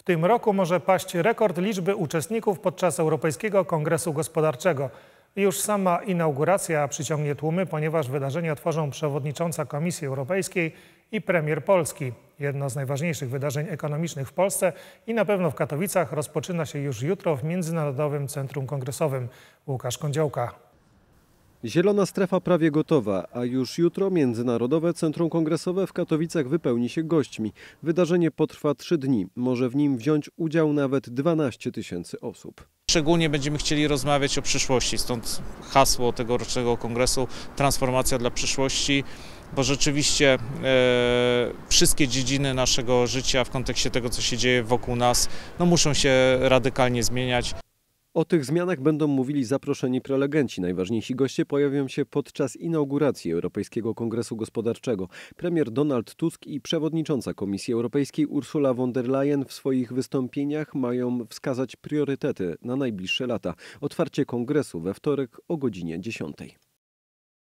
W tym roku może paść rekord liczby uczestników podczas Europejskiego Kongresu Gospodarczego. Już sama inauguracja przyciągnie tłumy, ponieważ wydarzenie otworzą przewodnicząca Komisji Europejskiej i premier Polski. Jedno z najważniejszych wydarzeń ekonomicznych w Polsce i na pewno w Katowicach rozpoczyna się już jutro w Międzynarodowym Centrum Kongresowym. Łukasz Kądziołka. Zielona strefa prawie gotowa, a już jutro Międzynarodowe Centrum Kongresowe w Katowicach wypełni się gośćmi. Wydarzenie potrwa trzy dni. Może w nim wziąć udział nawet 12 tysięcy osób. Szczególnie będziemy chcieli rozmawiać o przyszłości, stąd hasło tegorocznego kongresu Transformacja dla przyszłości, bo rzeczywiście e, wszystkie dziedziny naszego życia w kontekście tego, co się dzieje wokół nas, no, muszą się radykalnie zmieniać. O tych zmianach będą mówili zaproszeni prelegenci. Najważniejsi goście pojawią się podczas inauguracji Europejskiego Kongresu Gospodarczego. Premier Donald Tusk i przewodnicząca Komisji Europejskiej Ursula von der Leyen w swoich wystąpieniach mają wskazać priorytety na najbliższe lata. Otwarcie kongresu we wtorek o godzinie 10.